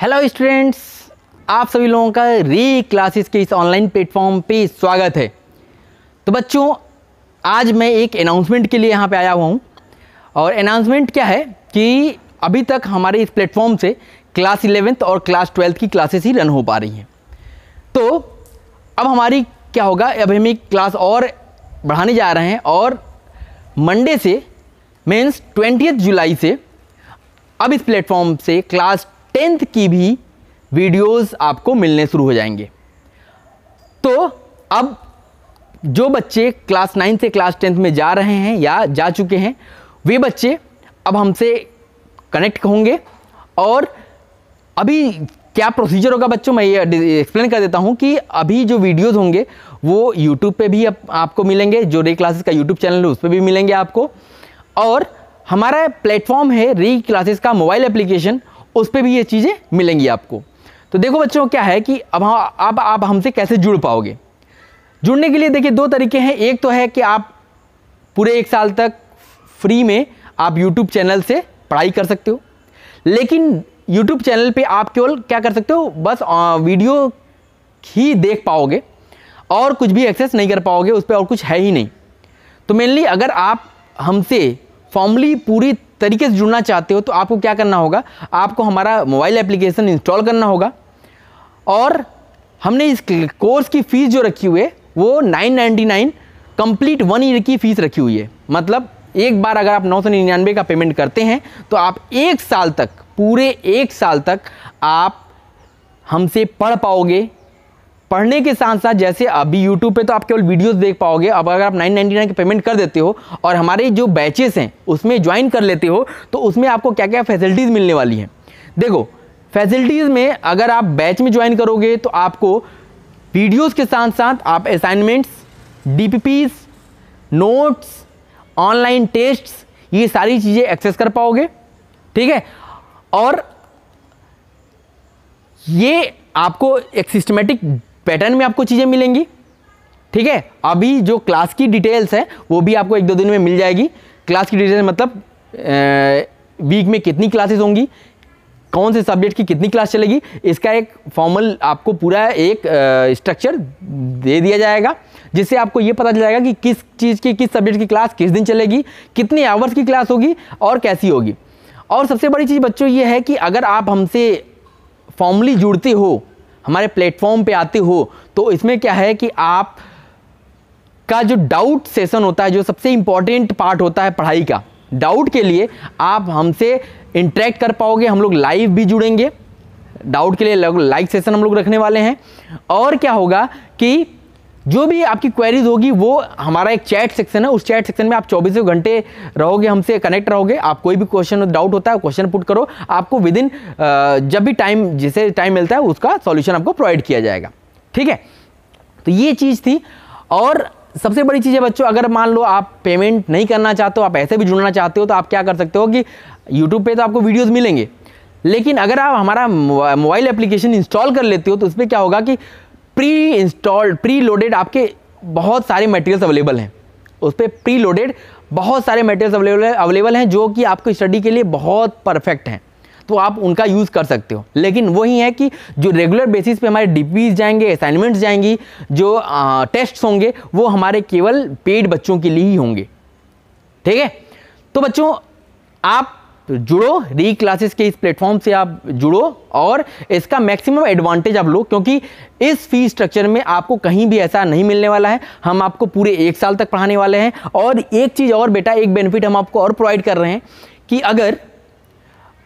hello students आप सभी लोगों का री क्लासेस के इस ऑनलाइन प्लेटफॉर्म पे स्वागत है तो बच्चों आज मैं एक अनाउंसमेंट के लिए यहाँ पे आया हुआ हूँ और अनाउंसमेंट क्या है कि अभी तक हमारे इस प्लेटफॉर्म से क्लास इलेवेंथ और क्लास ट्वेल्थ की क्लासेस ही रन हो पा रही हैं तो अब हमारी क्या होगा अब हम एक क्लास और बढ़ाने जा रहे हैं और मंडे से मीन्स ट्वेंटी जुलाई से अब इस प्लेटफॉर्म से क्लास टेंथ की भी वीडियोस आपको मिलने शुरू हो जाएंगे तो अब जो बच्चे क्लास नाइन्थ से क्लास टेंथ में जा रहे हैं या जा चुके हैं वे बच्चे अब हमसे कनेक्ट होंगे और अभी क्या प्रोसीजर होगा बच्चों मैं ये एक्सप्लेन कर देता हूँ कि अभी जो वीडियोस होंगे वो यूट्यूब पे भी आप, आपको मिलेंगे जो रे क्लासेस का यूट्यूब चैनल है उस पर भी मिलेंगे आपको और हमारा प्लेटफॉर्म है री क्लासेस का मोबाइल एप्लीकेशन उस पर भी ये चीज़ें मिलेंगी आपको तो देखो बच्चों क्या है कि अब हाँ अब आप हमसे कैसे जुड़ पाओगे जुड़ने के लिए देखिए दो तरीके हैं एक तो है कि आप पूरे एक साल तक फ्री में आप YouTube चैनल से पढ़ाई कर सकते हो लेकिन YouTube चैनल पे आप केवल क्या कर सकते हो बस वीडियो ही देख पाओगे और कुछ भी एक्सेस नहीं कर पाओगे उस पर और कुछ है ही नहीं तो मेनली अगर आप हमसे फॉर्मली पूरी तरीके से जुड़ना चाहते हो तो आपको क्या करना होगा आपको हमारा मोबाइल एप्लीकेशन इंस्टॉल करना होगा और हमने इस कोर्स की फ़ीस जो रखी हुई है वो 999 कंप्लीट वन ईयर की फ़ीस रखी हुई है मतलब एक बार अगर आप नौ सौ निन्यानवे का पेमेंट करते हैं तो आप एक साल तक पूरे एक साल तक आप हमसे पढ़ पाओगे पढ़ने के साथ साथ जैसे अभी यूट्यूब पे तो आप केवल वीडियोस देख पाओगे अब अगर आप 999 के पेमेंट कर देते हो और हमारे जो बैचेस हैं उसमें ज्वाइन कर लेते हो तो उसमें आपको क्या क्या फैसिलिटीज़ मिलने वाली हैं देखो फैसिलिटीज़ में अगर आप बैच में ज्वाइन करोगे तो आपको वीडियोज़ के साथ साथ आप assignments D notes online test ये सारी चीज़ें एक्सेस कर पाओगे ठीक है और ये आपको एक सिस्टमेटिक पैटर्न में आपको चीज़ें मिलेंगी ठीक है अभी जो क्लास की डिटेल्स है वो भी आपको एक दो दिन में मिल जाएगी क्लास की डिटेल्स मतलब वीक में कितनी क्लासेस होंगी कौन से सब्जेक्ट की कितनी क्लास चलेगी इसका एक फॉर्मल आपको पूरा एक स्ट्रक्चर दे दिया जाएगा जिससे आपको ये पता चल जाएगा कि किस चीज़ की किस सब्जेक्ट की क्लास किस दिन चलेगी कितने आवर्स की क्लास होगी और कैसी होगी और सबसे बड़ी चीज़ बच्चों ये है कि अगर आप हमसे फॉर्मली जुड़ते हो हमारे प्लेटफॉर्म पे आती हो तो इसमें क्या है कि आप का जो डाउट सेशन होता है जो सबसे इंपॉर्टेंट पार्ट होता है पढ़ाई का डाउट के लिए आप हमसे इंटरेक्ट कर पाओगे हम लोग लाइव भी जुड़ेंगे डाउट के लिए लाइव सेशन हम लोग रखने वाले हैं और क्या होगा कि जो भी आपकी क्वेरीज होगी वो हमारा एक चैट सेक्शन है उस चैट सेक्शन में आप चौबीसों घंटे रहोगे हमसे कनेक्ट रहोगे आप कोई भी क्वेश्चन डाउट होता है क्वेश्चन पुट करो आपको विद इन जब भी टाइम जिसे टाइम मिलता है उसका सॉल्यूशन आपको प्रोवाइड किया जाएगा ठीक है तो ये चीज़ थी और सबसे बड़ी चीज़ है बच्चों अगर मान लो आप पेमेंट नहीं करना चाहते हो आप ऐसे भी जुड़ना चाहते हो तो आप क्या कर सकते हो कि यूट्यूब पे तो आपको वीडियोज़ मिलेंगे लेकिन अगर आप हमारा मोबाइल एप्लीकेशन इंस्टॉल कर लेते हो तो उसमें क्या होगा कि प्री इंस्टॉल्ड प्री लोडेड आपके बहुत सारे मटेरियल्स अवेलेबल हैं उस पर प्री लोडेड बहुत सारे मटेरियल्स अवेलेबल अवेलेबल हैं जो कि आपको स्टडी के लिए बहुत परफेक्ट हैं तो आप उनका यूज़ कर सकते हो लेकिन वही है कि जो रेगुलर बेसिस पे हमारे डीपीज जाएंगे असाइनमेंट्स जाएंगी जो आ, टेस्ट्स होंगे वो हमारे केवल पेड बच्चों के लिए ही होंगे ठीक है तो बच्चों आप जुड़ो री क्लासेस के इस प्लेटफॉर्म से आप जुड़ो और इसका मैक्सिमम एडवांटेज आप लो क्योंकि इस फी स्ट्रक्चर में आपको कहीं भी ऐसा नहीं मिलने वाला है हम आपको पूरे एक साल तक पढ़ाने वाले हैं और एक चीज़ और बेटा एक बेनिफिट हम आपको और प्रोवाइड कर रहे हैं कि अगर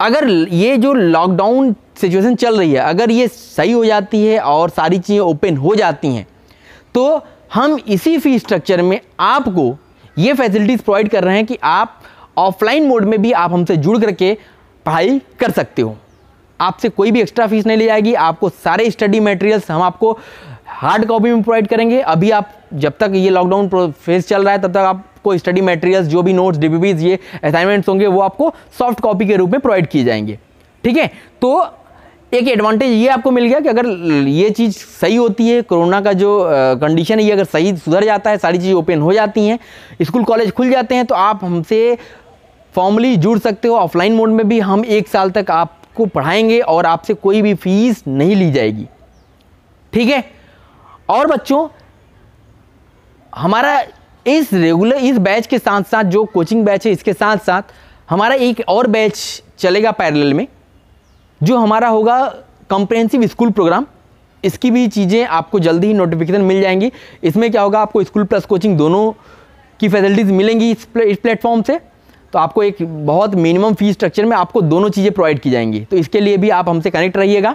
अगर ये जो लॉकडाउन सिचुएशन चल रही है अगर ये सही हो जाती है और सारी चीज़ें ओपन हो जाती हैं तो हम इसी फी स्ट्रक्चर में आपको ये फैसिलिटीज़ प्रोवाइड कर रहे हैं कि आप ऑफलाइन मोड में भी आप हमसे जुड़ करके पढ़ाई कर सकते हो आपसे कोई भी एक्स्ट्रा फीस नहीं ली जाएगी आपको सारे स्टडी मटेरियल्स हम आपको हार्ड कॉपी में प्रोवाइड करेंगे अभी आप जब तक ये लॉकडाउन फेज चल रहा है तब तक आपको स्टडी मटेरियल्स जो भी नोट्स डीबीबीज ये असाइनमेंट्स होंगे वो आपको सॉफ्ट कॉपी के रूप में प्रोवाइड किए जाएंगे ठीक है तो एक एडवांटेज ये आपको मिल गया कि अगर ये चीज़ सही होती है कोरोना का जो कंडीशन है ये अगर सही सुधर जाता है सारी चीज़ ओपन हो जाती हैं स्कूल कॉलेज खुल जाते हैं तो आप हमसे फॉर्मली जुड़ सकते हो ऑफलाइन मोड में भी हम एक साल तक आपको पढ़ाएंगे और आपसे कोई भी फीस नहीं ली जाएगी ठीक है और बच्चों हमारा इस रेगुलर इस बैच के साथ साथ जो कोचिंग बैच है इसके साथ साथ हमारा एक और बैच चलेगा पैरेलल में जो हमारा होगा कंप्रेहेंसिव स्कूल प्रोग्राम इसकी भी चीज़ें आपको जल्दी ही नोटिफिकेशन मिल जाएंगी इसमें क्या होगा आपको स्कूल प्लस कोचिंग दोनों की फैसिलिटीज़ मिलेंगी इस प्लेटफॉर्म से तो आपको एक बहुत मिनिमम फी स्ट्रक्चर में आपको दोनों चीज़ें प्रोवाइड की जाएंगी तो इसके लिए भी आप हमसे कनेक्ट रहिएगा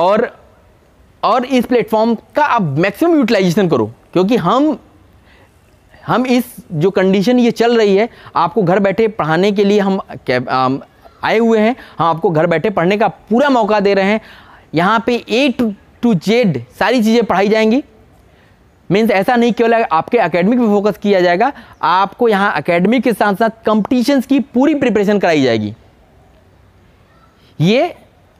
और और इस प्लेटफॉर्म का आप मैक्सिमम यूटिलाइजेशन करो क्योंकि हम हम इस जो कंडीशन ये चल रही है आपको घर बैठे पढ़ाने के लिए हम आए हुए हैं हम आपको घर बैठे पढ़ने का पूरा मौका दे रहे हैं यहाँ पे ए टू जेड सारी चीज़ें पढ़ाई जाएंगी मीन्स ऐसा नहीं केवल आपके अकेडमिक पे फोकस किया जाएगा आपको यहाँ अकेडमिक के साथ साथ कंपटीशंस की पूरी प्रिपरेशन कराई जाएगी ये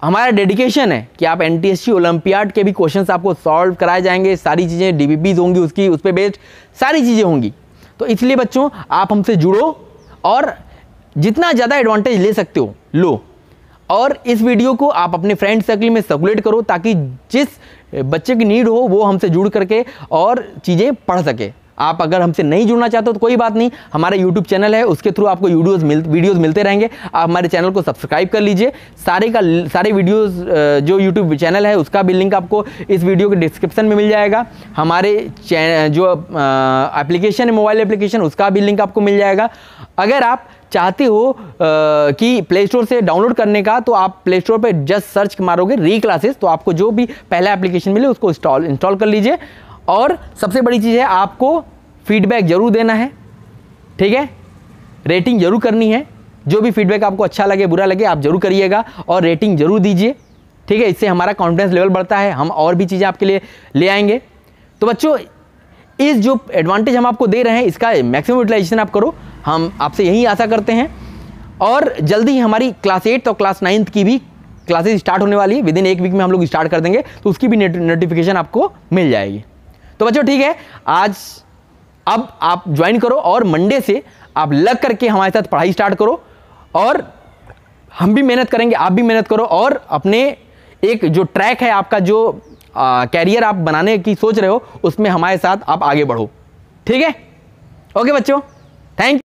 हमारा डेडिकेशन है कि आप एन टी के भी क्वेश्चंस आपको सॉल्व कराए जाएंगे सारी चीज़ें डी होंगी उसकी उस पर बेस्ड सारी चीज़ें होंगी तो इसलिए बच्चों आप हमसे जुड़ो और जितना ज़्यादा एडवांटेज ले सकते हो लो और इस वीडियो को आप अपने फ्रेंड सर्कल में सर्कुलेट करो ताकि जिस बच्चे की नीड हो वो हमसे जुड़ करके और चीज़ें पढ़ सके आप अगर हमसे नहीं जुड़ना चाहते हो तो कोई बात नहीं हमारा यूट्यूब चैनल है उसके थ्रू आपको वीडियोस मिल वीडियोज़ मिलते रहेंगे आप हमारे चैनल को सब्सक्राइब कर लीजिए सारे का सारे वीडियोस जो यूट्यूब चैनल है उसका भी लिंक आपको इस वीडियो के डिस्क्रिप्शन में मिल जाएगा हमारे जो एप्लीकेशन है मोबाइल एप्लीकेशन उसका भी लिंक आपको मिल जाएगा अगर आप चाहते हो कि प्ले स्टोर से डाउनलोड करने का तो आप प्ले स्टोर पर जस्ट सर्च मारोगे री क्लासेस तो आपको जो भी पहला एप्लीकेशन मिले उसको इंस्टॉल इंस्टॉल कर लीजिए और सबसे बड़ी चीज़ है आपको फीडबैक ज़रूर देना है ठीक है रेटिंग ज़रूर करनी है जो भी फीडबैक आपको अच्छा लगे बुरा लगे आप ज़रूर करिएगा और रेटिंग ज़रूर दीजिए ठीक है इससे हमारा कॉन्फिडेंस लेवल बढ़ता है हम और भी चीज़ें आपके लिए ले आएंगे तो बच्चों इस जो एडवांटेज हम आपको दे रहे हैं इसका मैक्सिमम यूटिलाइजेशन आप करो हम आपसे यही आशा करते हैं और जल्दी ही हमारी क्लास एट्थ और क्लास नाइन्थ की भी क्लासेज स्टार्ट होने वाली है विद इन एक वीक में हम लोग स्टार्ट कर देंगे तो उसकी भी नोटिफिकेशन आपको मिल जाएगी तो बच्चों ठीक है आज अब आप ज्वाइन करो और मंडे से आप लग करके हमारे साथ पढ़ाई स्टार्ट करो और हम भी मेहनत करेंगे आप भी मेहनत करो और अपने एक जो ट्रैक है आपका जो आ, कैरियर आप बनाने की सोच रहे हो उसमें हमारे साथ आप आगे बढ़ो ठीक है ओके बच्चों थैंक